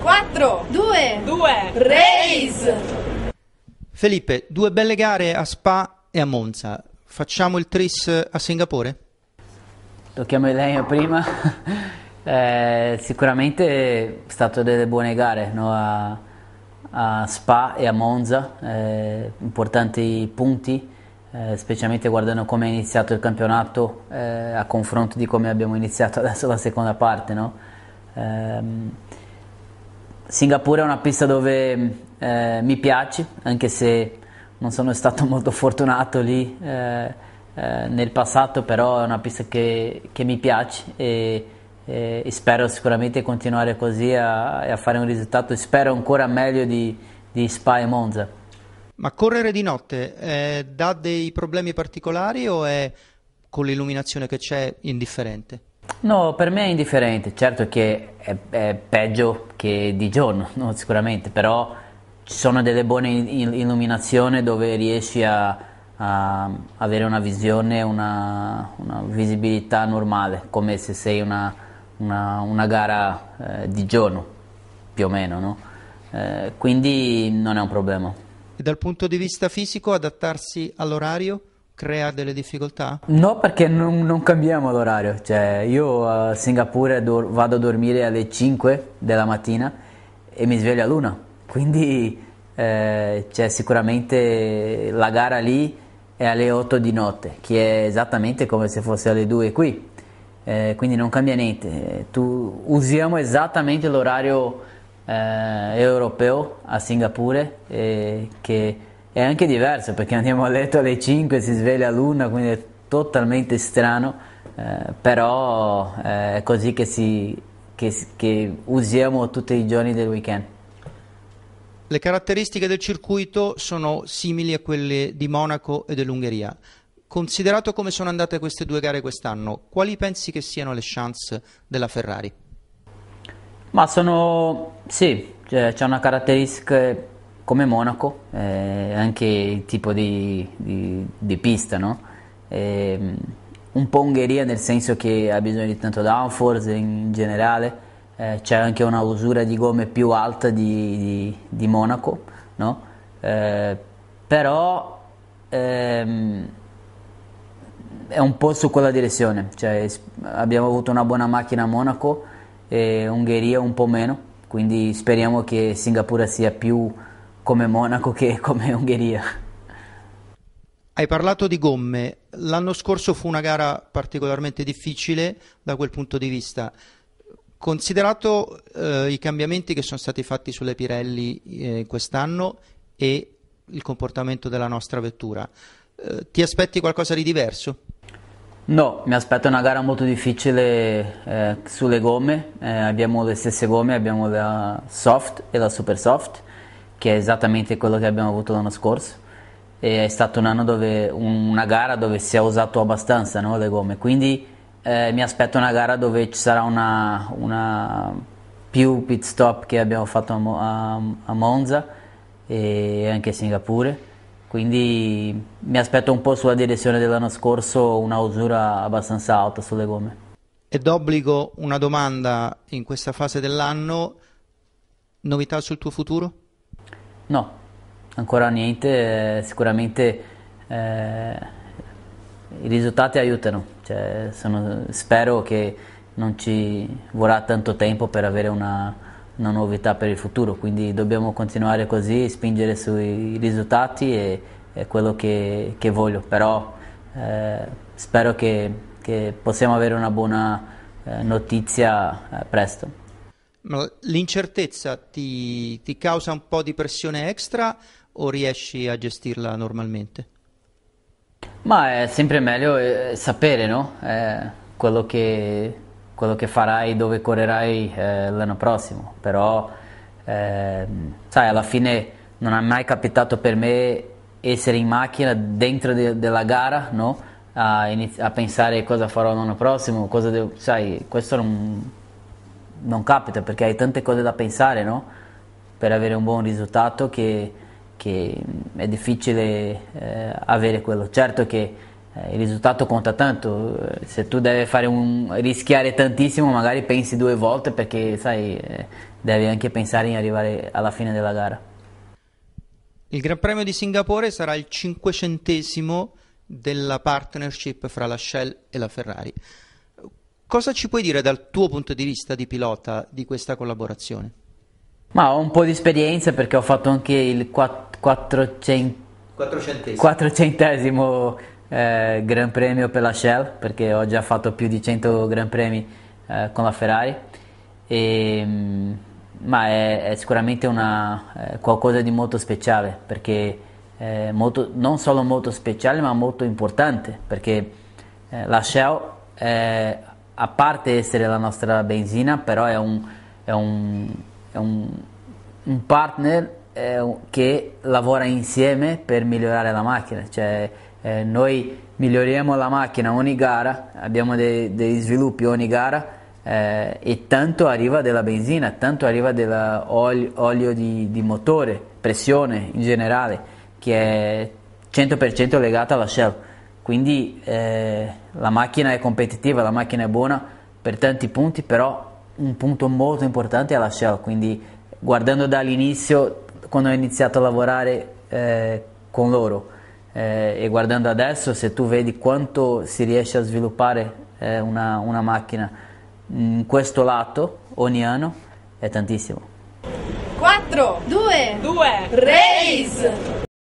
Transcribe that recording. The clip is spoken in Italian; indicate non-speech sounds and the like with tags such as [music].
4, 2, 2, Race! Felipe, due belle gare a Spa e a Monza. Facciamo il tris a Singapore? Tocchiamo il legno prima. [laughs] eh, sicuramente è stato delle buone gare no? a, a, Spa e a Monza, eh, importanti punti. Eh, specialmente guardando come è iniziato il campionato eh, a confronto di come abbiamo iniziato [laughs] adesso la seconda parte. No? Eh, Singapore è una pista dove eh, mi piace, anche se non sono stato [laughs] molto fortunato lì eh, eh, nel passato, però è una pista che, che mi piace e, e, e, spero sicuramente continuare così a, a, fare un risultato, spero ancora meglio di, di Spa e Monza. Ma correre di notte eh, dà dei problemi particolari o è con l'illuminazione che c'è indifferente? No, per me è indifferente, certo che è, è peggio che di giorno, [laughs] no? sicuramente, però ci sono delle buone illuminazioni dove riesci a, a avere una visione, una, una, visibilità normale, come se sei una, una, una gara eh, di giorno, più o meno, no? eh, quindi non è un problema. E dal punto di vista fisico adattarsi all'orario? crea delle difficoltà? No, perché non, non cambiamo l'orario. Cioè, io a Singapore do- vado a dormire alle 5 della mattina e mi sveglio a luna. Quindi eh, c'è cioè, sicuramente la gara lì è alle 8 di notte, che è esattamente come se fosse alle 2 qui. Eh, quindi non cambia niente. Tu, usiamo esattamente l'orario eh, europeo a Singapore eh, che è anche diverso perché andiamo a letto alle 5 si sveglia l'una quindi è totalmente strano eh, però eh, è così che, si, che, che usiamo tutti i giorni del weekend le caratteristiche del circuito sono simili a quelle di Monaco e dell'Ungheria considerato come sono andate queste due gare quest'anno quali pensi che siano le chance della Ferrari? ma sono sì cioè, c'è una caratteristica come Monaco, eh, anche il tipo di, di, di pista, no? eh, un po' Ungheria nel senso che ha bisogno di tanto downforce in generale, eh, c'è anche una usura di gomme più alta di, di Monaco, no? Eh, però ehm, è un po' su quella direzione, cioè, abbiamo avuto una buona macchina a Monaco, e Ungheria un po' meno, quindi speriamo che Singapore sia più come Monaco che come Ungheria. Hai parlato di gomme, l'anno scorso fu una gara particolarmente difficile da quel punto di vista. Considerato eh, i cambiamenti che sono stati fatti sulle Pirelli eh, quest'anno e il comportamento della nostra vettura, eh, ti aspetti qualcosa di diverso? No, mi aspetto una gara molto difficile eh, sulle gomme, eh, abbiamo le stesse gomme, abbiamo la soft e la super soft, che è esattamente quello che abbiamo avuto l'anno scorso. E è stato un anno dove una gara dove si è usato abbastanza no, le gomme, quindi eh, mi aspetto una gara dove ci sarà una, una più pit stop che abbiamo fatto a, a, a Monza e anche a Singapore. Quindi mi aspetto un po' sulla direzione dell'anno scorso una usura abbastanza alta sulle gomme. E d'obbligo una domanda in questa fase dell'anno, novità sul tuo futuro? No, ancora niente, sicuramente eh, i risultati aiutano, cioè, sono, spero che non ci vorrà tanto tempo per avere una, una, novità per il futuro, quindi dobbiamo continuare così, spingere sui risultati e è quello che, che voglio, però eh, spero che, che, possiamo avere una buona eh, notizia eh, presto. L'incertezza ti, ti, causa un po' di pressione extra o riesci a gestirla normalmente? Ma è sempre meglio eh, sapere no? eh, quello, che, quello, che, farai, dove correrai eh, l'anno prossimo, però ehm, sai alla fine non è mai capitato per me essere in macchina dentro de, della gara no? a, iniz- a, pensare cosa farò l'anno prossimo, cosa devo, sai questo non non capita perché hai tante cose da pensare no? per avere un buon risultato che, che è difficile eh, avere quello. Certo che eh, il risultato conta tanto, se tu devi un, rischiare tantissimo magari pensi due volte perché sai, eh, devi anche pensare in arrivare alla fine della gara. Il Gran Premio di Singapore sarà il cinquecentesimo della partnership fra la Shell e la Ferrari. Cosa ci puoi dire dal tuo punto di vista di pilota di questa collaborazione? Ma ho un po' di esperienza perché ho fatto anche il 400 esimo eh, Gran Premio per la Shell perché ho già fatto più di 100 Gran Premi eh, con la Ferrari e, ehm, ma è, è sicuramente una, eh, qualcosa di molto speciale perché eh, molto, non solo molto speciale ma molto importante perché eh, la Shell è a parte essere la nostra benzina, però è un, è un, è un, un partner eh, che lavora insieme per migliorare la macchina. Cioè, eh, noi miglioriamo la macchina ogni gara, abbiamo dei, dei sviluppi ogni gara eh, e tanto arriva della benzina, tanto arriva dell'olio di, di, motore, pressione in generale, che è 100% legata alla Shell. Quindi eh, la macchina è competitiva, la macchina è buona per tanti punti, però un punto molto importante è la Shell, quindi guardando dall'inizio, quando ho iniziato a lavorare eh, con loro eh, e guardando adesso, se tu vedi quanto si riesce a sviluppare eh, una, una, macchina in questo lato ogni anno, è tantissimo. 4, 2, 2, race!